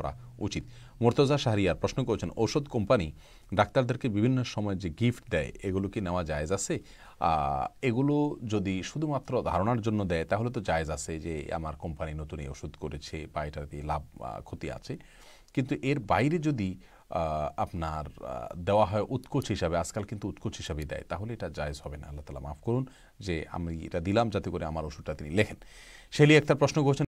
করা উচিত মোর্তজা শাহরিয়ার প্রশ্ন করেছেন ঔষধ কোম্পানি ডাক্তারদেরকে বিভিন্ন সময় যে গিফট দেয় এগুলো কি নেওয়া জায়জ আছে এগুলো যদি শুধুমাত্র ধারণার জন্য দেয় তাহলে তো জায়জ আছে যে আমার কোম্পানি নতুন এই ওষুধ করেছে বা এটা দিয়ে লাভ ক্ষতি আছে কিন্তু এর বাইরে যদি আপনার দেওয়া হয় উৎকোচ হিসাবে আজকাল কিন্তু উৎকোচ হিসাবেই দেয় তাহলে এটা জায়জ হবে না আল্লাহ তালা মাফ করুন যে আমি এটা দিলাম যাতে করে আমার ওষুধটা তিনি লেখেন শেলি একটা প্রশ্ন করছেন